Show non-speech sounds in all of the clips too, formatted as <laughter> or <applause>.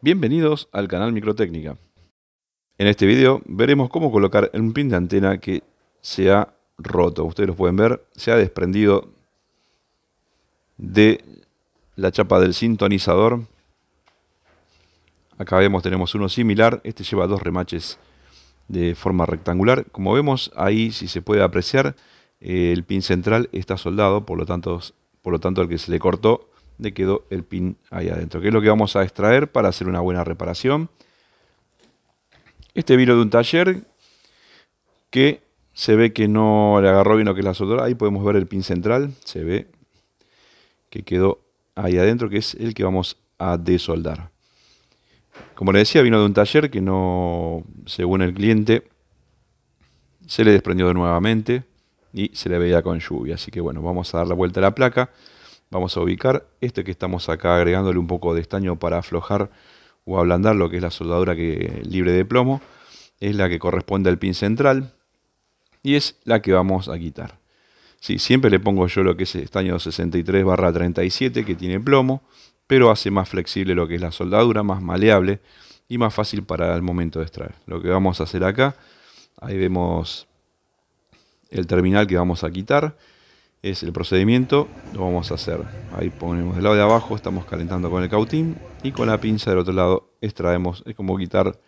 Bienvenidos al canal Microtécnica. En este video veremos cómo colocar un pin de antena que se ha roto. Ustedes lo pueden ver, se ha desprendido de la chapa del sintonizador. Acá vemos tenemos uno similar, este lleva dos remaches de forma rectangular. Como vemos ahí, si se puede apreciar, eh, el pin central está soldado, por lo tanto, por lo tanto el que se le cortó le quedó el pin ahí adentro, que es lo que vamos a extraer para hacer una buena reparación. Este vino de un taller que se ve que no le agarró bien que es la soldadura. Ahí podemos ver el pin central, se ve que quedó ahí adentro, que es el que vamos a desoldar. Como le decía, vino de un taller que no, según el cliente, se le desprendió nuevamente y se le veía con lluvia. Así que bueno, vamos a dar la vuelta a la placa. Vamos a ubicar este que estamos acá agregándole un poco de estaño para aflojar o ablandar lo que es la soldadura que, libre de plomo. Es la que corresponde al pin central y es la que vamos a quitar. Sí, siempre le pongo yo lo que es estaño 63 barra 37 que tiene plomo, pero hace más flexible lo que es la soldadura, más maleable y más fácil para el momento de extraer. Lo que vamos a hacer acá, ahí vemos el terminal que vamos a quitar es el procedimiento, lo vamos a hacer. Ahí ponemos el lado de abajo, estamos calentando con el cautín y con la pinza del otro lado extraemos, es como quitar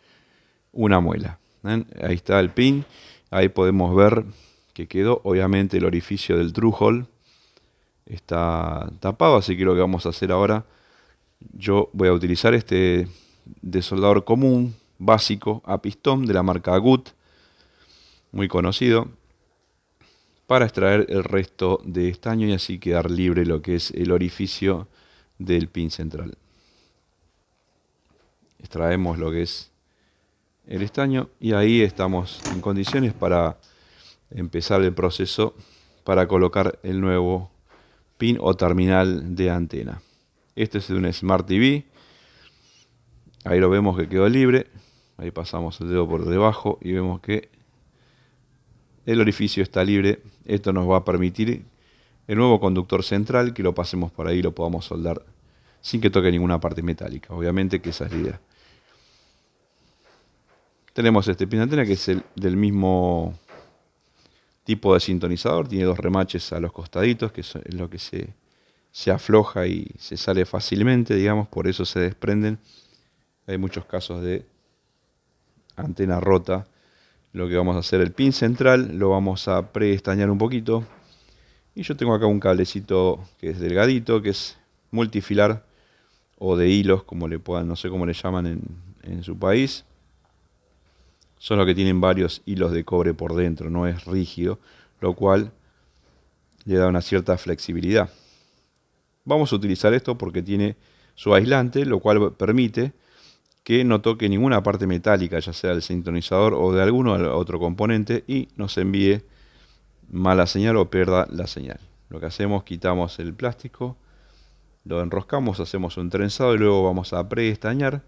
una muela. ¿eh? Ahí está el pin, ahí podemos ver que quedó, obviamente el orificio del true está tapado, así que lo que vamos a hacer ahora, yo voy a utilizar este desoldador común, básico, a pistón de la marca Gut, muy conocido, para extraer el resto de estaño y así quedar libre lo que es el orificio del pin central. Extraemos lo que es el estaño y ahí estamos en condiciones para empezar el proceso para colocar el nuevo pin o terminal de antena. Este es de un Smart TV. Ahí lo vemos que quedó libre. Ahí pasamos el dedo por debajo y vemos que el orificio está libre. Esto nos va a permitir el nuevo conductor central, que lo pasemos por ahí y lo podamos soldar sin que toque ninguna parte metálica. Obviamente que esa es la idea. Tenemos este pin de antena que es el, del mismo tipo de sintonizador. Tiene dos remaches a los costaditos, que es lo que se, afloja y se sale fácilmente, digamos. Por eso se desprenden. Hay muchos casos de antena rota lo que vamos a hacer, el pin central lo vamos a preestañar un poquito. Y yo tengo acá un cablecito que es delgadito, que es multifilar o de hilos, como le puedan, no sé cómo le llaman en, en su país. Son los que tienen varios hilos de cobre por dentro, no es rígido, lo cual le da una cierta flexibilidad. Vamos a utilizar esto porque tiene su aislante, lo cual permite que no toque ninguna parte metálica, ya sea del sintonizador o de alguno otro componente, y nos envíe mala señal o pierda la señal. Lo que hacemos, quitamos el plástico, lo enroscamos, hacemos un trenzado y luego vamos a preestañar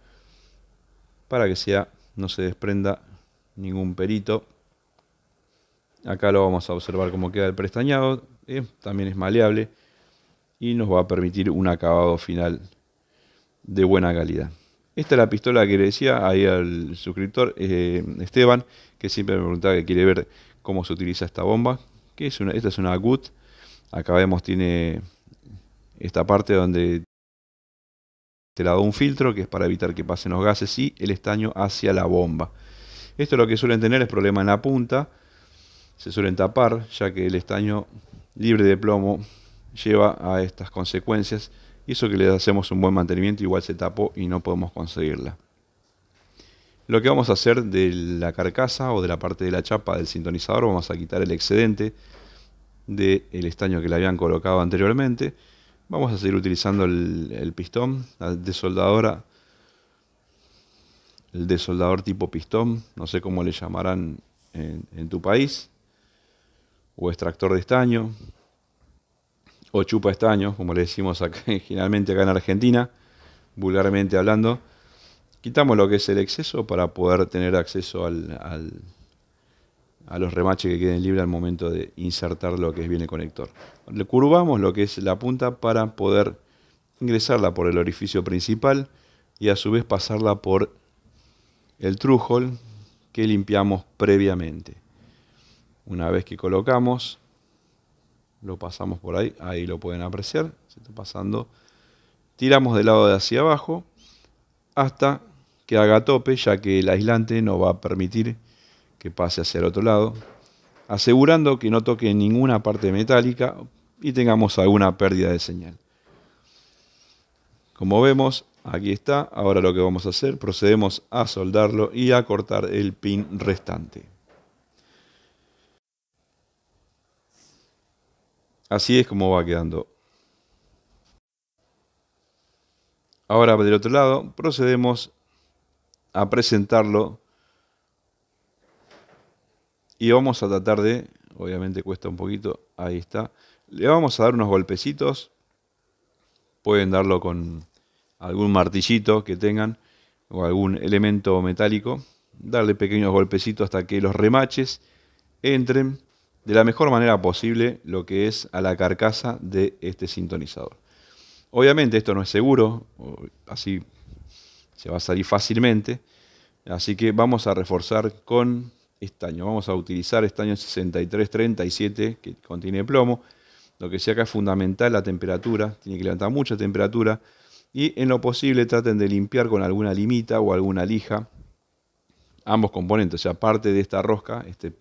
para que sea, no se desprenda ningún perito. Acá lo vamos a observar cómo queda el prestañado, eh, también es maleable y nos va a permitir un acabado final de buena calidad. Esta es la pistola que le decía ahí al suscriptor eh, Esteban, que siempre me preguntaba que quiere ver cómo se utiliza esta bomba. Que es una, esta es una GUT. Acá vemos tiene esta parte donde te la da un filtro que es para evitar que pasen los gases y el estaño hacia la bomba. Esto lo que suelen tener es problema en la punta. Se suelen tapar ya que el estaño libre de plomo lleva a estas consecuencias y eso que le hacemos un buen mantenimiento igual se tapó y no podemos conseguirla. Lo que vamos a hacer de la carcasa o de la parte de la chapa del sintonizador, vamos a quitar el excedente del el estaño que le habían colocado anteriormente. Vamos a seguir utilizando el, pistón, la desoldadora, el desoldador tipo pistón, no sé cómo le llamarán en tu país, o extractor de estaño, o chupa estaño, como le decimos acá, <laughs> generalmente acá en Argentina, vulgarmente hablando, quitamos lo que es el exceso para poder tener acceso al, a los remaches que queden libres al momento de insertar lo que es bien el conector. Le curvamos lo que es la punta para poder ingresarla por el orificio principal y a su vez pasarla por el trujol que limpiamos previamente. Una vez que colocamos, lo pasamos por ahí, ahí lo pueden apreciar, se está pasando, tiramos del lado de hacia abajo hasta que haga tope, ya que el aislante no va a permitir que pase hacia el otro lado, asegurando que no toque ninguna parte metálica y tengamos alguna pérdida de señal. Como vemos, aquí está, ahora lo que vamos a hacer, procedemos a soldarlo y a cortar el pin restante. Así es como va quedando. Ahora del otro lado procedemos a presentarlo y vamos a tratar de, obviamente cuesta un poquito, ahí está, le vamos a dar unos golpecitos, pueden darlo con algún martillito que tengan o algún elemento metálico, darle pequeños golpecitos hasta que los remaches entren de la mejor manera posible lo que es a la carcasa de este sintonizador. Obviamente esto no es seguro, así se va a salir fácilmente, así que vamos a reforzar con estaño. Vamos a utilizar estaño 6337 que contiene plomo. Lo que sea acá es fundamental la temperatura, tiene que levantar mucha temperatura y en lo posible traten de limpiar con alguna limita o alguna lija ambos componentes, o sea, parte de esta rosca, este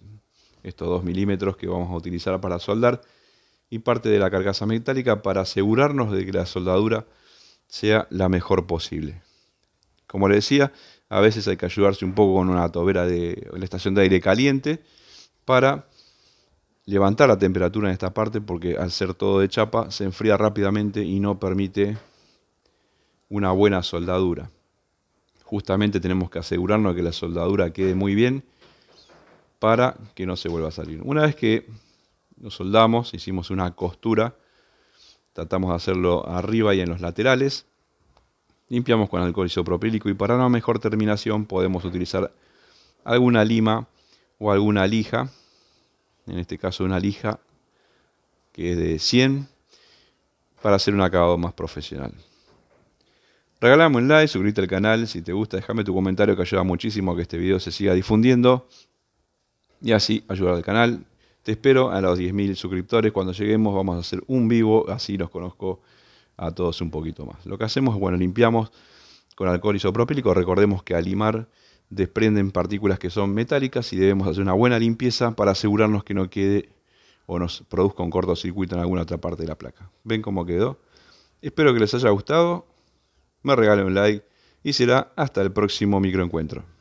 estos 2 milímetros que vamos a utilizar para soldar, y parte de la carcasa metálica para asegurarnos de que la soldadura sea la mejor posible. Como le decía, a veces hay que ayudarse un poco con una tobera de la estación de aire caliente para levantar la temperatura en esta parte porque al ser todo de chapa se enfría rápidamente y no permite una buena soldadura. Justamente tenemos que asegurarnos de que la soldadura quede muy bien para que no se vuelva a salir. Una vez que nos soldamos, hicimos una costura, tratamos de hacerlo arriba y en los laterales, limpiamos con alcohol isopropílico y para una mejor terminación podemos utilizar alguna lima o alguna lija, en este caso una lija que es de 100, para hacer un acabado más profesional. Regalame un like, suscríbete al canal si te gusta, déjame tu comentario que ayuda muchísimo a que este video se siga difundiendo y así ayudar al canal. Te espero a los 10.000 suscriptores. Cuando lleguemos vamos a hacer un vivo, así los conozco a todos un poquito más. Lo que hacemos, bueno, limpiamos con alcohol isopropílico. Recordemos que al limar desprenden partículas que son metálicas y debemos hacer una buena limpieza para asegurarnos que no quede o nos produzca un cortocircuito en alguna otra parte de la placa. ¿Ven cómo quedó? Espero que les haya gustado. Me regalen un like y será hasta el próximo microencuentro.